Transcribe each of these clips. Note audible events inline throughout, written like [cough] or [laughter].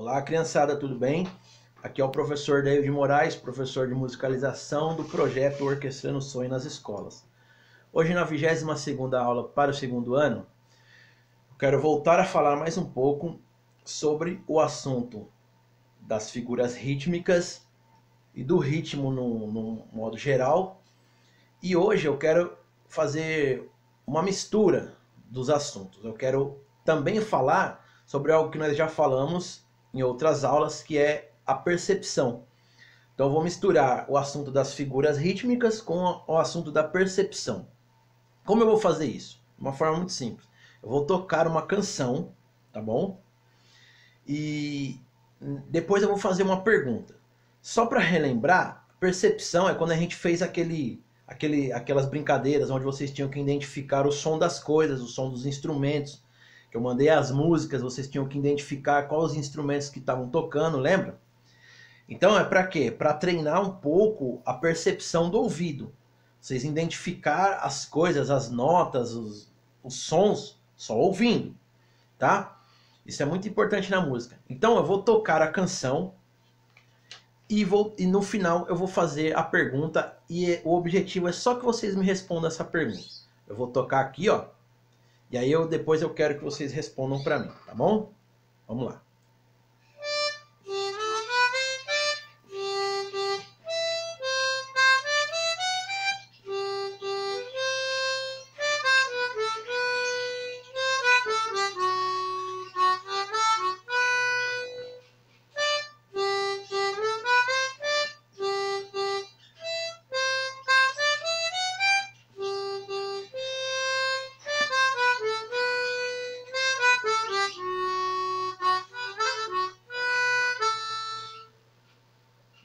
Olá, criançada, tudo bem? Aqui é o professor David Moraes, professor de musicalização do projeto Orquestrando o Sonho nas Escolas. Hoje, na 22 segunda aula para o segundo ano, quero voltar a falar mais um pouco sobre o assunto das figuras rítmicas e do ritmo no, no modo geral. E hoje eu quero fazer uma mistura dos assuntos. Eu quero também falar sobre algo que nós já falamos em outras aulas, que é a percepção. Então vou misturar o assunto das figuras rítmicas com o assunto da percepção. Como eu vou fazer isso? De uma forma muito simples. Eu vou tocar uma canção, tá bom? E depois eu vou fazer uma pergunta. Só para relembrar, percepção é quando a gente fez aquele, aquele, aquelas brincadeiras onde vocês tinham que identificar o som das coisas, o som dos instrumentos, que eu mandei as músicas, vocês tinham que identificar quais os instrumentos que estavam tocando, lembra? Então é para quê? Para treinar um pouco a percepção do ouvido. Vocês identificar as coisas, as notas, os, os sons só ouvindo, tá? Isso é muito importante na música. Então eu vou tocar a canção e, vou, e no final eu vou fazer a pergunta e o objetivo é só que vocês me respondam essa pergunta. Eu vou tocar aqui, ó. E aí eu depois eu quero que vocês respondam para mim, tá bom? Vamos lá.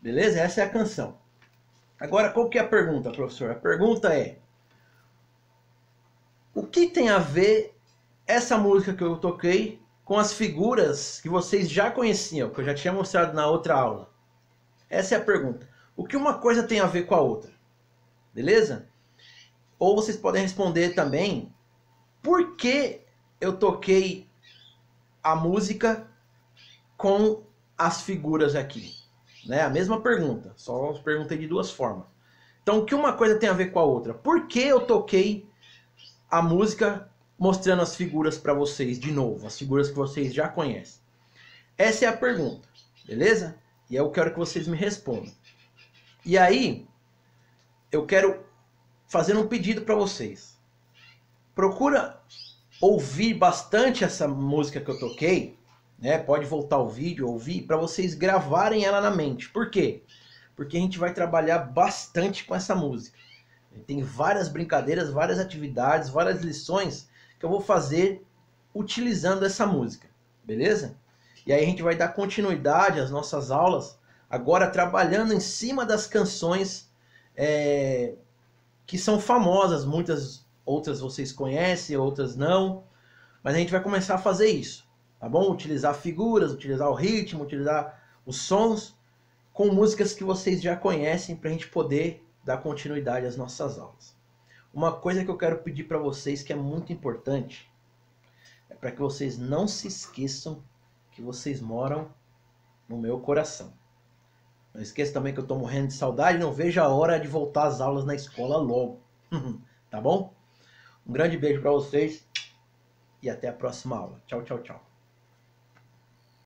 Beleza? Essa é a canção. Agora, qual que é a pergunta, professor? A pergunta é: O que tem a ver essa música que eu toquei com as figuras que vocês já conheciam, que eu já tinha mostrado na outra aula? Essa é a pergunta. O que uma coisa tem a ver com a outra? Beleza? Ou vocês podem responder também: Por que eu toquei a música com as figuras aqui? Né? A mesma pergunta, só perguntei de duas formas. Então, o que uma coisa tem a ver com a outra? Por que eu toquei a música mostrando as figuras para vocês de novo, as figuras que vocês já conhecem? Essa é a pergunta, beleza? E é eu quero que vocês me respondam. E aí, eu quero fazer um pedido para vocês. Procura ouvir bastante essa música que eu toquei né? Pode voltar o vídeo, ouvir, para vocês gravarem ela na mente. Por quê? Porque a gente vai trabalhar bastante com essa música. Tem várias brincadeiras, várias atividades, várias lições que eu vou fazer utilizando essa música, beleza? E aí a gente vai dar continuidade às nossas aulas, agora trabalhando em cima das canções é, que são famosas, muitas outras vocês conhecem, outras não, mas a gente vai começar a fazer isso tá bom? Utilizar figuras, utilizar o ritmo, utilizar os sons com músicas que vocês já conhecem para a gente poder dar continuidade às nossas aulas. Uma coisa que eu quero pedir para vocês que é muito importante é para que vocês não se esqueçam que vocês moram no meu coração. Não esqueça também que eu estou morrendo de saudade, não vejo a hora de voltar às aulas na escola logo. [laughs] tá bom? Um grande beijo para vocês e até a próxima aula. Tchau, tchau, tchau.